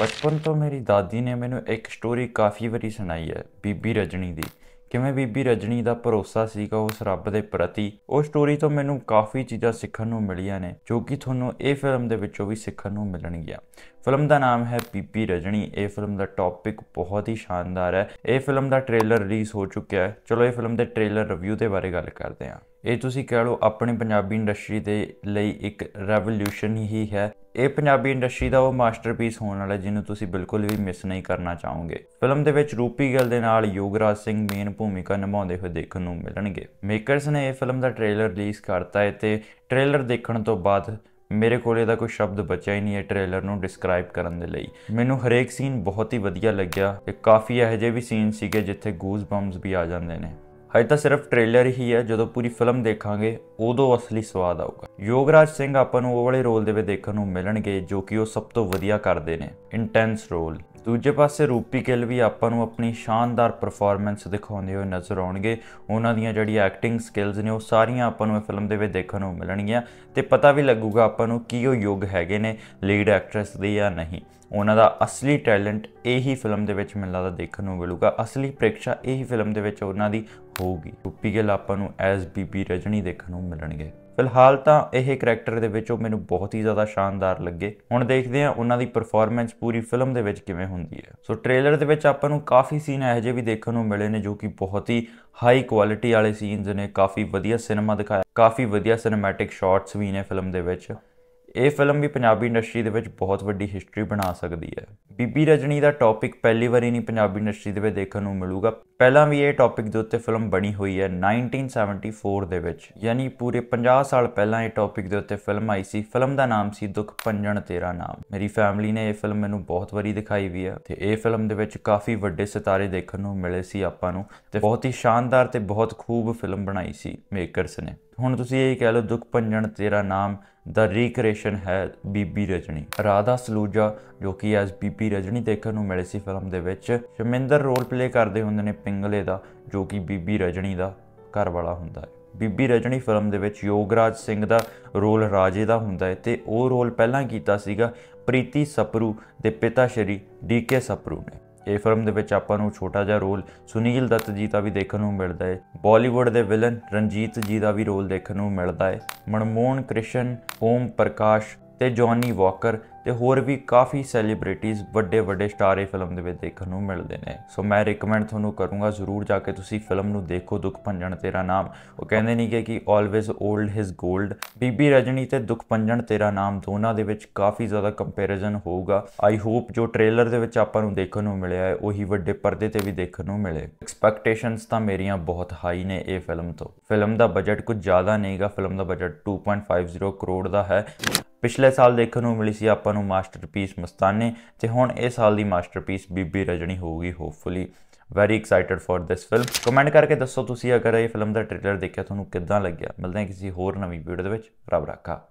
ਬਚਪਨ ਤੋਂ ਮੇਰੀ ਦਾਦੀ ਨੇ ਮੈਨੂੰ ਇੱਕ ਸਟੋਰੀ ਕਾਫੀ ਵਾਰੀ ਸੁਣਾਈ ਹੈ ਬੀਬੀ ਰਜਣੀ ਦੀ ਕਿਵੇਂ ਬੀਬੀ ਰਜਣੀ ਦਾ ਭਰੋਸਾ ਸੀਗਾ ਉਸ ਰੱਬ ਦੇ ਪ੍ਰਤੀ ਉਹ ਸਟੋਰੀ ਤੋਂ ਮੈਨੂੰ ਕਾਫੀ ਚੀਜ਼ਾਂ ਸਿੱਖਣ ਨੂੰ ਮਿਲੀਆਂ ਨੇ ਜੋ ਕਿ ਤੁਹਾਨੂੰ ਇਹ ਫਿਲਮ ਦੇ ਵਿੱਚੋਂ ਵੀ ਸਿੱਖਣ ਨੂੰ ਮਿਲਣਗੀਆਂ ਫਿਲਮ ਦਾ ਨਾਮ ਹੈ ਬੀਬੀ ਰਜਣੀ ਇਹ ਫਿਲਮ ਦਾ ਟੌਪਿਕ ਬਹੁਤ ਹੀ ਸ਼ਾਨਦਾਰ ਹੈ ਇਹ ਫਿਲਮ ਦਾ ਟ੍ਰੇਲਰ ਰਿਲੀਜ਼ ਹੋ ਚੁੱਕਿਆ ਹੈ ਚਲੋ ਇਹ ਫਿਲਮ ਦੇ ਟ੍ਰੇਲਰ ਰਿਵਿਊ ਦੇ ਬਾਰੇ ਗੱਲ ਕਰਦੇ ਹਾਂ ਇਹ ਤੁਸੀਂ ਕਹਿ ਲਓ ਆਪਣੀ ਪੰਜਾਬੀ ਇੰਡਸਟਰੀ ਦੇ ਲਈ ਇੱਕ ਰੈਵੋਲੂਸ਼ਨ ਹੀ ਹੈ ਇਹ ਪੰਜਾਬੀ ਇੰਡਸਟਰੀ ਦਾ ਉਹ ਮਾਸਟਰਪੀਸ ਹੋਣ ਵਾਲਾ ਜਿਹਨੂੰ ਤੁਸੀਂ ਬਿਲਕੁਲ ਵੀ ਮਿਸ ਨਹੀਂ ਕਰਨਾ ਚਾਹੋਗੇ ਫਿਲਮ ਦੇ ਵਿੱਚ ਰੂਪੀ ਗਿੱਲ ਦੇ ਨਾਲ ਯੋਗਰਾਜ ਸਿੰਘ ਮੇਨ ਭੂਮਿਕਾ ਨਿਭਾਉਂਦੇ ਹੋਏ ਦੇਖਣ ਨੂੰ ਮਿਲਣਗੇ ਮੇਕਰਸ ਨੇ ਇਹ ਫਿਲਮ ਦਾ ਟ੍ਰੇਲਰ ਰਿਲੀਜ਼ ਕਰਤਾ ਹੈ ਤੇ ਟ੍ਰੇਲਰ ਦੇਖਣ ਤੋਂ ਬਾਅਦ ਮੇਰੇ ਕੋਲੇ ਦਾ ਕੋਈ ਸ਼ਬਦ ਬਚਿਆ ਹੀ ਨਹੀਂ ਹੈ ਟ੍ਰੇਲਰ ਨੂੰ ਡਿਸਕ੍ਰਾਈਬ ਕਰਨ ਦੇ ਲਈ ਮੈਨੂੰ ਹਰੇਕ ਸੀਨ ਬਹੁਤ ਹੀ ਵਧੀਆ ਲੱਗਿਆ ਤੇ ਕਾਫੀ ਇਹੋ ਜਿਹੇ ਵੀ ਸੀਨ ਸੀਗੇ ਜਿੱਥੇ ਗੂਜ਼ ਬੰਬਸ ਵੀ ਆ ਜਾਂਦੇ ਨੇ ਹਜੇ ਤਾਂ ਸਿਰਫ ਟ੍ਰੇਲਰ ਹੀ ਹੈ ਜਦੋਂ ਪੂਰੀ ਫਿਲਮ ਦੇਖਾਂਗੇ ਉਦੋਂ ਅਸਲੀ ਸਵਾਦ ਆਊਗਾ ਯੋਗਰਾਜ ਸਿੰਘ ਆਪਾਂ ਨੂੰ ਉਹ ਵਾਲੇ ਰੋਲ ਦੇ ਵਿੱਚ ਦੇਖਣ ਨੂੰ ਮਿਲਣਗੇ ਜੋ ਕਿ ਉਹ ਸਭ ਤੋਂ ਵਧੀਆ ਕਰਦੇ ਨੇ ਇੰਟੈਂਸ ਰੋਲ ਦੂਜੇ ਪਾਸੇ ਰੂਪੀ ਕਿਲ ਵੀ ਆਪਾਂ ਨੂੰ ਆਪਣੀ ਸ਼ਾਨਦਾਰ ਪਰਫਾਰਮੈਂਸ ਦਿਖਾਉਂਦੇ ਹੋਏ ਨਜ਼ਰ ਆਉਣਗੇ ਉਹਨਾਂ ਦੀਆਂ ਜਿਹੜੀ ਐਕਟਿੰਗ ਸਕਿੱਲਸ ਨੇ ਉਹ ਸਾਰੀਆਂ ਆਪਾਂ ਨੂੰ ਇਹ ਫਿਲਮ ਦੇ ਵਿੱਚ ਦੇਖਣ ਨੂੰ ਮਿਲਣਗੀਆਂ ਤੇ ਪਤਾ ਵੀ ਲੱਗੂਗਾ ਆਪਾਂ ਨੂੰ ਕੀ ਉਹ ਯੋਗ ਹੈਗੇ ਨੇ ਲੀਡ ਐਕਟ੍ਰੈਸ ਦੇ ਜਾਂ ਨਹੀਂ ਉਹਨਾਂ ਦਾ ਅਸਲੀ ਟੈਲੈਂਟ ਇਹੀ ਫਿਲਮ ਦੇ ਵਿੱਚ ਮਿਲਦਾ ਦੇਖਣ ਨੂੰ ਮਿਲੂਗਾ ਅਸਲੀ ਪ੍ਰੇਖਸ਼ਾ ਇਹੀ ਫਿਲਮ ਦੇ ਵਿੱਚ ਉਹਨਾਂ ਦੀ ਹੋਊਗੀ ਗੋਪੀ ਗਿੱਲ ਆਪਾਂ ਨੂੰ ਐਸ ਬੀਬੀ ਰਜਣੀ ਦੇਖਣ ਨੂੰ ਮਿਲਣਗੇ ਫਿਲਹਾਲ ਤਾਂ ਇਹ ਕੈਰੈਕਟਰ ਦੇ ਵਿੱਚ ਉਹ ਮੈਨੂੰ ਬਹੁਤ ਹੀ ਜ਼ਿਆਦਾ ਸ਼ਾਨਦਾਰ ਲੱਗੇ ਹੁਣ ਦੇਖਦੇ ਹਾਂ ਉਹਨਾਂ ਦੀ ਪਰਫਾਰਮੈਂਸ ਪੂਰੀ ਫਿਲਮ ਦੇ ਵਿੱਚ ਕਿਵੇਂ ਹੁੰਦੀ ਹੈ ਸੋ ਟ੍ਰੇਲਰ ਦੇ ਵਿੱਚ ਆਪਾਂ ਨੂੰ ਕਾਫੀ ਸੀਨ ਇਹੋ ਜਿਹੇ ਵੀ ਦੇਖਣ ਨੂੰ ਮਿਲੇ ਨੇ ਜੋ ਕਿ ਬਹੁਤ ਹੀ ਹਾਈ ਕੁਆਲਿਟੀ ਵਾਲੇ ਸੀਨਸ ਨੇ ਕਾਫੀ ਵਧੀਆ ਸਿਨੇਮਾ ਦਿਖਾਇਆ ਕਾਫੀ ਵਧੀਆ ਸਿਨੇਮੈਟਿਕ ਸ਼ਾਟਸ ਵੀ ਨੇ ਫਿਲਮ ਦੇ ਵਿੱਚ ਇਹ ਫਿਲਮ ਵੀ ਪੰਜਾਬੀ ਇੰਡਸਟਰੀ ਦੇ ਵਿੱਚ ਬਹੁਤ ਵੱਡੀ ਹਿਸਟਰੀ ਬਣਾ ਸਕਦੀ ਹੈ ਬੀਬੀ ਰਜਣੀ ਦਾ ਟੌਪਿਕ ਪਹਿਲੀ ਵਾਰੀ ਨਹੀਂ ਪੰਜਾਬੀ ਇੰਡਸਟਰੀ ਦੇ ਵਿੱਚ ਦੇਖਣ ਨੂੰ ਮਿਲੂਗਾ ਪਹਿਲਾਂ ਵੀ ਇਹ ਟੌਪਿਕ ਦੇ ਉੱਤੇ ਫਿਲਮ ਬਣੀ ਹੋਈ ਹੈ 1974 ਦੇ ਵਿੱਚ ਯਾਨੀ ਪੂਰੇ 50 ਸਾਲ ਪਹਿਲਾਂ ਇਹ ਟੌਪਿਕ ਦੇ ਉੱਤੇ ਫਿਲਮ ਆਈ ਸੀ ਫਿਲਮ ਦਾ ਨਾਮ ਸੀ ਦੁੱਖ ਪੰਜਣ ਤੇਰਾ ਨਾਮ ਮੇਰੀ ਫੈਮਿਲੀ ਨੇ ਇਹ ਫਿਲਮ ਮੈਨੂੰ ਬਹੁਤ ਵਾਰੀ ਦਿਖਾਈ ਵੀ ਹੈ ਤੇ ਇਹ ਫਿਲਮ ਦੇ ਵਿੱਚ ਕਾਫੀ ਵੱਡੇ ਸਿਤਾਰੇ ਦੇਖਣ ਨੂੰ ਮਿਲੇ ਸੀ ਆਪਾਂ ਨੂੰ ਤੇ ਬਹੁਤ ਹੀ ਸ਼ਾਨਦਾਰ ਤੇ ਬਹੁਤ ਖੂਬ ਫਿਲਮ ਬਣਾਈ ਸੀ ਮੇਕਰਸ ਨੇ ਹੁਣ ਤੁਸੀਂ ਇਹ ਕਹਿ ਲਓ ਦੁੱਖ ਪੰਜਣ ਤੇਰਾ ਨਾਮ ਦਾ ਰੀਕ੍ਰੀਏਸ਼ਨ ਹੈ ਬੀਬੀ ਰਜਣੀ ਰਾਧਾ ਸਲੂਜਾ ਜੋ ਕਿ ਐਸ ਬੀਬੀ ਰਜਣੀ ਦੇਖਣ ਨੂੰ ਮਿਲੇ ਸੀ ਫਿਲਮ ਦੇ ਵਿੱਚ ਸ਼ਮਿੰਦਰ ਰੋਲ ਪਲੇ ਕਰਦੇ ਹੁੰਦੇ ਨੇ ਪਿੰਗਲੇ ਦਾ ਜੋ ਕਿ ਬੀਬੀ ਰਜਣੀ ਦਾ ਘਰ ਵਾਲਾ ਹੁੰਦਾ ਹੈ ਬੀਬੀ ਰਜਣੀ ਫਿਲਮ ਦੇ ਵਿੱਚ ਯੋਗਰਾਜ ਸਿੰਘ ਦਾ ਰੋਲ ਰਾਜੇ ਦਾ ਹੁੰਦਾ ਹੈ ਤੇ ਉਹ ਰੋਲ ਪਹਿਲਾਂ ਕੀਤਾ ਸੀਗਾ ਪ੍ਰੀਤੀ ਸਪਰੂ ਦੇ ਪਿਤਾ ਸ਼੍ਰੀ ਡੀਕੇ ਸਪਰੂ ਨੇ ਇਹ ਫਿਲਮ ਦੇ ਵਿੱਚ ਆਪਾਂ ਨੂੰ ਛੋਟਾ ਜਿਹਾ ਰੋਲ ਸੁਨੀਲ ਦੱਤ ਜੀ ਦਾ ਵੀ ਦੇਖਣ ਨੂੰ ਮਿਲਦਾ ਹੈ ਬਾਲੀਵੁੱਡ ਦੇ ਵਿਲਨ ਰਣਜੀਤ ਜੀ ਦਾ ਵੀ ਰੋਲ ਦੇਖਣ ਨੂੰ ਮਿਲਦਾ ਹੈ ਮਨਮੋਹਨ ਕ੍ਰਿਸ਼ਨ ਓਮ ਪ੍ਰਕਾਸ਼ ਤੇ ਜੌਨੀ ਵਾਕਰ ਤੇ ਹੋਰ ਵੀ ਕਾਫੀ ਸੈਲੀਬ੍ਰਿਟੀਜ਼ ਵੱਡੇ ਵੱਡੇ ਸਟਾਰ ਇਹ ਫਿਲਮ ਦੇ ਵਿੱਚ ਦੇਖਣ ਨੂੰ ਮਿਲਦੇ ਨੇ ਸੋ ਮੈਂ ਰეკਮੈਂਡ ਤੁਹਾਨੂੰ ਕਰੂੰਗਾ ਜ਼ਰੂਰ ਜਾ ਕੇ ਤੁਸੀਂ ਫਿਲਮ ਨੂੰ ਦੇਖੋ ਦੁੱਖ ਭੰਜਣ ਤੇਰਾ ਨਾਮ ਉਹ ਕਹਿੰਦੇ ਨਹੀਂ ਕਿ ਆਲਵੇਜ਼ 올ਡ ਹਿਸ 골ਡ ਬੀਬੀ ਰਜਨੀ ਤੇ ਦੁੱਖ ਭੰਜਣ ਤੇਰਾ ਨਾਮ ਦੋਨਾਂ ਦੇ ਵਿੱਚ ਕਾਫੀ ਜ਼ਿਆਦਾ ਕੰਪੈਰੀਜ਼ਨ ਹੋਊਗਾ ਆਈ ਹੋਪ ਜੋ ਟ੍ਰੇਲਰ ਦੇ ਵਿੱਚ ਆਪਾਂ ਨੂੰ ਦੇਖਣ ਨੂੰ ਮਿਲਿਆ ਹੈ ਉਹੀ ਵੱਡੇ ਪਰਦੇ ਤੇ ਵੀ ਦੇਖਣ ਨੂੰ ਮਿਲੇ ਐਕਸਪੈਕਟੇਸ਼ਨਸ ਤਾਂ ਮੇਰੀਆਂ ਬਹੁਤ ਹਾਈ ਨੇ ਇਹ ਫਿਲਮ ਤੋਂ ਫਿਲਮ ਦਾ ਬਜਟ ਕੁਝ ਜ਼ਿਆਦਾ ਨਹੀਂਗਾ ਫਿਲਮ ਦਾ ਬਜਟ 2.50 ਕਰੋੜ ਦਾ ਹੈ ਪਿਛਲੇ ਸਾਲ ਦੇਖਣ ਨੂੰ ਮਿਲੀ ਸੀ ਆਪਾਂ ਨੂੰ ਮਾਸਟਰਪੀਸ ਮਸਤਾਨੇ ਤੇ ਹੁਣ ਇਹ ਸਾਲ ਦੀ ਮਾਸਟਰਪੀਸ ਬੀਬੀ ਰਜਣੀ ਹੋਊਗੀ hopefully very excited for this film comment ਕਰਕੇ ਦੱਸੋ ਤੁਸੀਂ ਅਗਰ ਇਹ ਫਿਲਮ ਦਾ ਟ੍ਰੇਲਰ ਦੇਖਿਆ ਤੁਹਾਨੂੰ ਕਿੱਦਾਂ ਲੱਗਿਆ ਮਿਲਦੇ ਹਾਂ ਕਿਸੇ ਹੋਰ ਨਵੀਂ ਵੀਡੀਓ ਦੇ ਵਿੱਚ ਰੱਬ ਰਾਖਾ